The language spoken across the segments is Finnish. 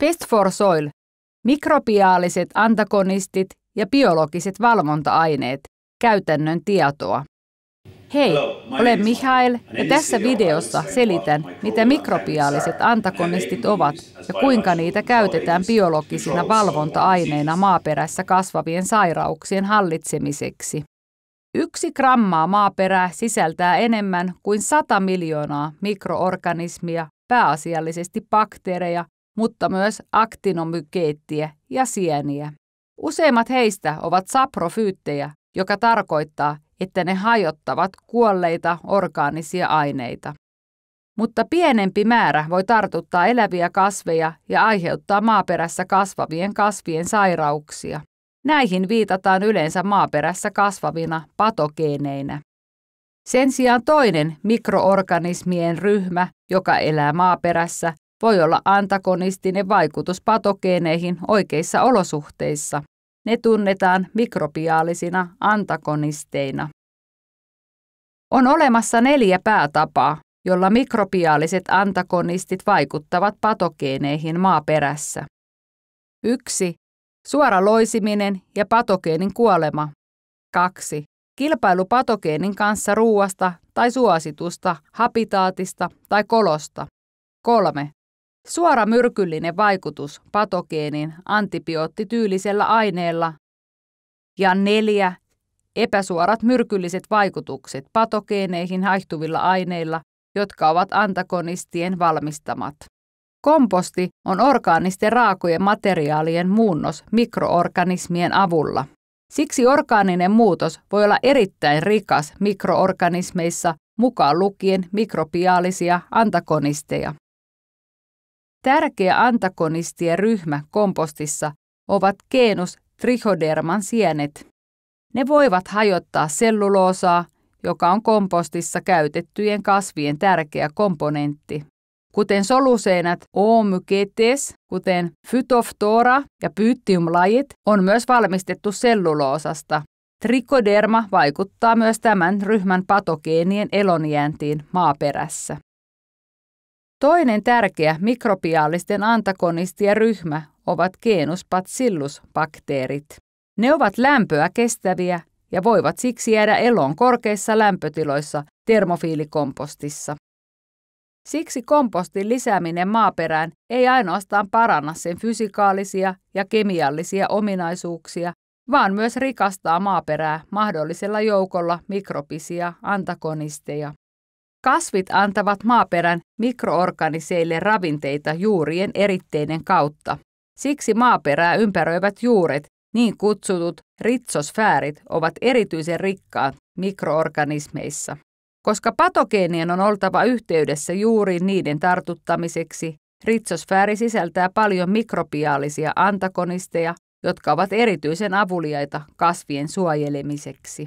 Pest for Soil, mikrobiaaliset antagonistit ja biologiset valvonta-aineet, käytännön tietoa. Hei, olen Mihail ja tässä videossa selitän, mitä mikrobiaaliset antagonistit ovat ja kuinka niitä käytetään biologisina valvonta-aineina maaperässä kasvavien sairauksien hallitsemiseksi. Yksi grammaa maaperää sisältää enemmän kuin 100 miljoonaa mikroorganismia, pääasiallisesti bakteereja mutta myös aktinomykeettiä ja sieniä. Useimmat heistä ovat saprofyyttejä, joka tarkoittaa, että ne hajottavat kuolleita orgaanisia aineita. Mutta pienempi määrä voi tartuttaa eläviä kasveja ja aiheuttaa maaperässä kasvavien kasvien sairauksia. Näihin viitataan yleensä maaperässä kasvavina patogeeneinä. Sen sijaan toinen mikroorganismien ryhmä, joka elää maaperässä voi olla antagonistinen vaikutus patogeeneihin oikeissa olosuhteissa. Ne tunnetaan mikrobiaalisina antagonisteina. On olemassa neljä päätapaa, jolla mikrobiaaliset antagonistit vaikuttavat patogeeneihin maaperässä. 1. Suora loisiminen ja patogeenin kuolema. 2. Kilpailu patogeenin kanssa ruuasta tai suositusta, habitaatista tai kolosta. 3. Suora myrkyllinen vaikutus patogeenin antibioottityylisellä aineella ja neljä epäsuorat myrkylliset vaikutukset patogeeneihin haihtuvilla aineilla, jotka ovat antagonistien valmistamat. Komposti on orgaanisten raakojen materiaalien muunnos mikroorganismien avulla. Siksi orgaaninen muutos voi olla erittäin rikas mikroorganismeissa, mukaan lukien mikrobiaalisia antagonisteja. Tärkeä antagonistien ryhmä kompostissa ovat genus trichoderman sienet. Ne voivat hajottaa selluloosaa, joka on kompostissa käytettyjen kasvien tärkeä komponentti, kuten soluseinät Oomyketes, kuten Phytophthora ja pyttium on myös valmistettu selluloosasta. Trichoderma vaikuttaa myös tämän ryhmän patogeenien elonjääntiin maaperässä. Toinen tärkeä mikrobiaalisten antagonistien ryhmä ovat genuspatsillus-bakteerit. Ne ovat lämpöä kestäviä ja voivat siksi jäädä eloon korkeissa lämpötiloissa termofiilikompostissa. Siksi kompostin lisääminen maaperään ei ainoastaan paranna sen fysikaalisia ja kemiallisia ominaisuuksia, vaan myös rikastaa maaperää mahdollisella joukolla mikrobisia antagonisteja. Kasvit antavat maaperän mikroorganiseille ravinteita juurien eritteiden kautta. Siksi maaperää ympäröivät juuret, niin kutsutut ritsosfäärit, ovat erityisen rikkaat mikroorganismeissa. Koska patogeenien on oltava yhteydessä juuri niiden tartuttamiseksi, ritsosfääri sisältää paljon mikrobiaalisia antagonisteja, jotka ovat erityisen avuliaita kasvien suojelemiseksi.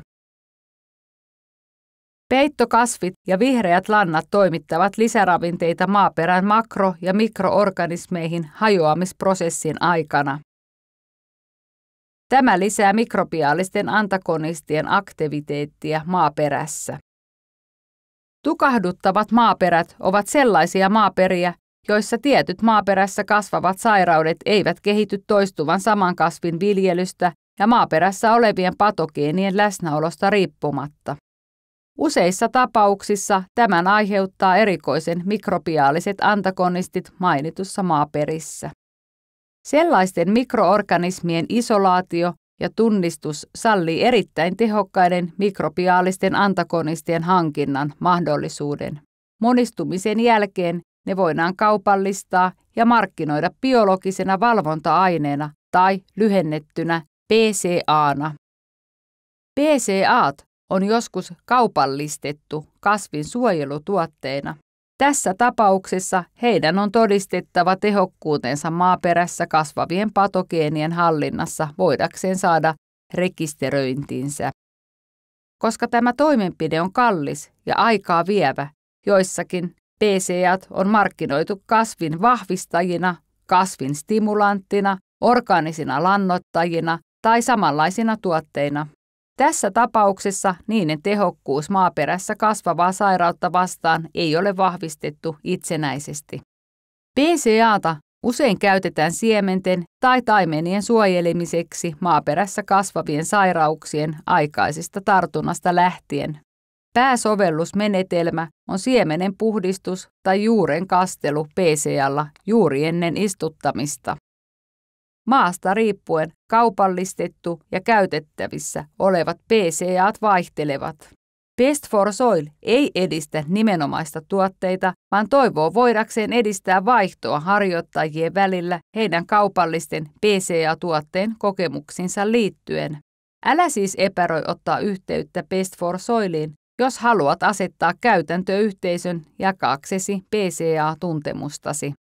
Peittokasvit ja vihreät lannat toimittavat lisäravinteita maaperän makro- ja mikroorganismeihin hajoamisprosessin aikana. Tämä lisää mikrobiaalisten antagonistien aktiviteettia maaperässä. Tukahduttavat maaperät ovat sellaisia maaperiä, joissa tietyt maaperässä kasvavat sairaudet eivät kehity toistuvan saman kasvin viljelystä ja maaperässä olevien patogeenien läsnäolosta riippumatta. Useissa tapauksissa tämän aiheuttaa erikoisen mikrobiaaliset antagonistit mainitussa maaperissä. Sellaisten mikroorganismien isolaatio ja tunnistus sallii erittäin tehokkaiden mikrobiaalisten antagonistien hankinnan mahdollisuuden. Monistumisen jälkeen ne voidaan kaupallistaa ja markkinoida biologisena valvonta-aineena tai lyhennettynä PCA-na. PCAt on joskus kaupallistettu kasvin suojelutuotteena. Tässä tapauksessa heidän on todistettava tehokkuutensa maaperässä kasvavien patogeenien hallinnassa voidakseen saada rekisteröintinsä. Koska tämä toimenpide on kallis ja aikaa vievä, joissakin PCAt on markkinoitu kasvin vahvistajina, kasvin stimulanttina, orgaanisina lannoittajina tai samanlaisina tuotteina. Tässä tapauksessa niiden tehokkuus maaperässä kasvavaa sairautta vastaan ei ole vahvistettu itsenäisesti. PCAta usein käytetään siementen tai taimenien suojelemiseksi maaperässä kasvavien sairauksien aikaisesta tartunnasta lähtien. Pääsovellusmenetelmä on siemenen puhdistus tai juuren kastelu PCAlla juuri ennen istuttamista. Maasta riippuen kaupallistettu ja käytettävissä olevat PCAt vaihtelevat. Best for Soil ei edistä nimenomaista tuotteita, vaan toivoo voidakseen edistää vaihtoa harjoittajien välillä heidän kaupallisten PCA-tuotteen kokemuksinsa liittyen. Älä siis epäröi ottaa yhteyttä Best for Soiliin, jos haluat asettaa käytäntöyhteisön jakaaksesi PCA-tuntemustasi.